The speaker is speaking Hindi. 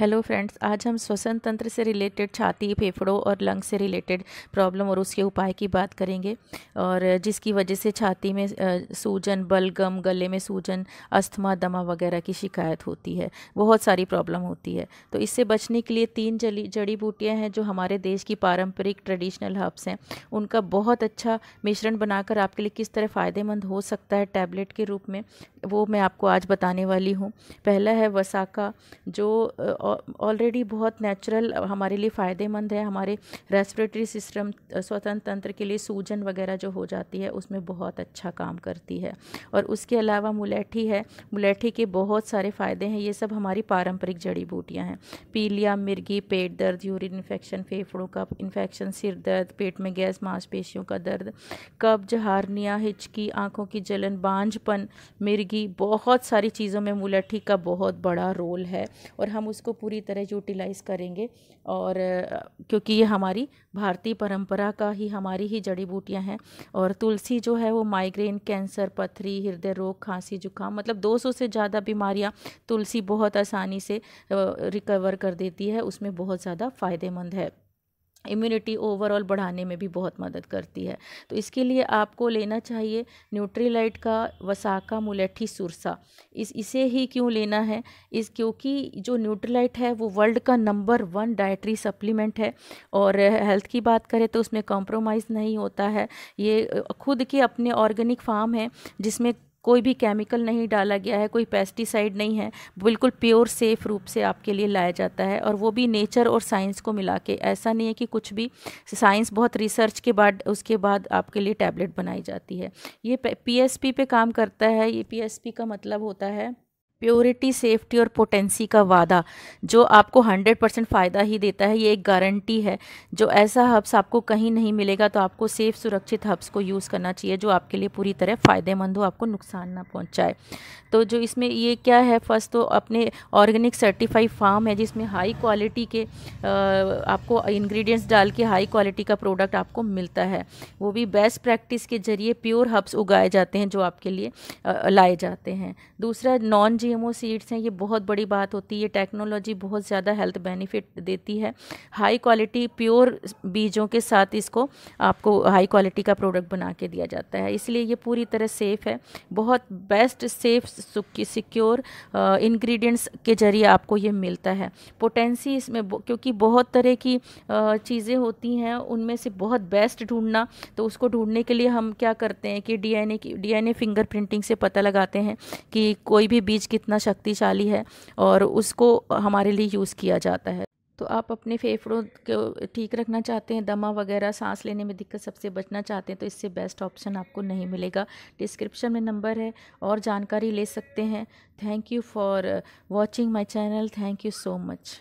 हेलो फ्रेंड्स आज हम श्वसन तंत्र से रिलेटेड छाती फेफड़ों और लंग से रिलेटेड प्रॉब्लम और उसके उपाय की बात करेंगे और जिसकी वजह से छाती में सूजन बलगम गले में सूजन अस्थमा दमा वगैरह की शिकायत होती है बहुत सारी प्रॉब्लम होती है तो इससे बचने के लिए तीन जली जड़ी बूटियाँ हैं जो हमारे देश की पारंपरिक ट्रेडिशनल हर्ब्स हैं उनका बहुत अच्छा मिश्रण बनाकर आपके लिए किस तरह फ़ायदेमंद हो सकता है टैबलेट के रूप में वो मैं आपको आज बताने वाली हूँ पहला है वसाका जो ऑलरेडी बहुत नेचुरल हमारे लिए फ़ायदेमंद है हमारे रेस्पिरेटरी सिस्टम स्वतंत्र तंत्र के लिए सूजन वगैरह जो हो जाती है उसमें बहुत अच्छा काम करती है और उसके अलावा मुलैठी है मुलैठी के बहुत सारे फ़ायदे हैं ये सब हमारी पारंपरिक जड़ी बूटियाँ हैं पीलिया मिर्गी पेट दर्द यूरिन इन्फेक्शन फेफड़ों का इन्फेक्शन सिर दर्द पेट में गैस मांसपेशियों का दर्द कब्ज हारनिया हिचकी आँखों की जलन बांझपन मिर्गी बहुत सारी चीज़ों में मुलट्ठी का बहुत बड़ा रोल है और हम उसको पूरी तरह यूटिलाइज़ करेंगे और क्योंकि ये हमारी भारतीय परंपरा का ही हमारी ही जड़ी बूटियां हैं और तुलसी जो है वो माइग्रेन कैंसर पथरी हृदय रोग खांसी जुकाम मतलब 200 से ज़्यादा बीमारियां तुलसी बहुत आसानी से रिकवर कर देती है उसमें बहुत ज़्यादा फ़ायदेमंद है इम्यूनिटी ओवरऑल बढ़ाने में भी बहुत मदद करती है तो इसके लिए आपको लेना चाहिए न्यूट्रीलाइट का वसाका मुलेठी सुरसा इस इसे ही क्यों लेना है इस क्योंकि जो न्यूट्रीलाइट है वो वर्ल्ड का नंबर वन डाइट्री सप्लीमेंट है और हेल्थ की बात करें तो उसमें कॉम्प्रोमाइज़ नहीं होता है ये खुद के अपने ऑर्गेनिक फार्म हैं जिसमें कोई भी केमिकल नहीं डाला गया है कोई पेस्टिसाइड नहीं है बिल्कुल प्योर सेफ रूप से आपके लिए लाया जाता है और वो भी नेचर और साइंस को मिला के ऐसा नहीं है कि कुछ भी साइंस बहुत रिसर्च के बाद उसके बाद आपके लिए टैबलेट बनाई जाती है ये पीएसपी पे काम करता है ये पीएसपी का मतलब होता है प्योरिटी सेफ्टी और पोटेंसी का वादा जो आपको 100 परसेंट फ़ायदा ही देता है ये एक गारंटी है जो ऐसा हब्स आपको कहीं नहीं मिलेगा तो आपको सेफ सुरक्षित हब्स को यूज़ करना चाहिए जो आपके लिए पूरी तरह फ़ायदेमंद हो आपको नुकसान ना पहुंचाए तो जो इसमें ये क्या है फर्स्ट तो अपने ऑर्गेनिक सर्टिफाइड फार्म है जिसमें हाई क्वालिटी के आपको इन्ग्रीडियंट्स डाल के हाई क्वालिटी का प्रोडक्ट आपको मिलता है वो भी बेस्ट प्रैक्टिस के ज़रिए प्योर हब्स उगाए जाते हैं जो आपके लिए लाए जाते हैं दूसरा नॉन जी जीएमओ सीड्स हैं ये बहुत बड़ी बात होती है टेक्नोलॉजी बहुत ज़्यादा हेल्थ बेनिफिट देती है हाई क्वालिटी प्योर बीजों के साथ इसको आपको हाई क्वालिटी का प्रोडक्ट बना के दिया जाता है इसलिए ये पूरी तरह सेफ़ है बहुत बेस्ट सेफ सिक्योर इंग्रेडिएंट्स के ज़रिए आपको ये मिलता है पोटेंसी इसमें क्योंकि बहुत तरह की uh, चीज़ें होती हैं उनमें से बहुत बेस्ट ढूंढना तो उसको ढूंढने के लिए हम क्या करते हैं कि डीएनए की डीएनए फिंगर प्रिंटिंग से पता लगाते हैं कि कोई भी बीज की कितना शक्तिशाली है और उसको हमारे लिए यूज़ किया जाता है तो आप अपने फेफड़ों को ठीक रखना चाहते हैं दमा वगैरह सांस लेने में दिक्कत सबसे बचना चाहते हैं तो इससे बेस्ट ऑप्शन आपको नहीं मिलेगा डिस्क्रिप्शन में नंबर है और जानकारी ले सकते हैं thank you for watching my channel thank you so much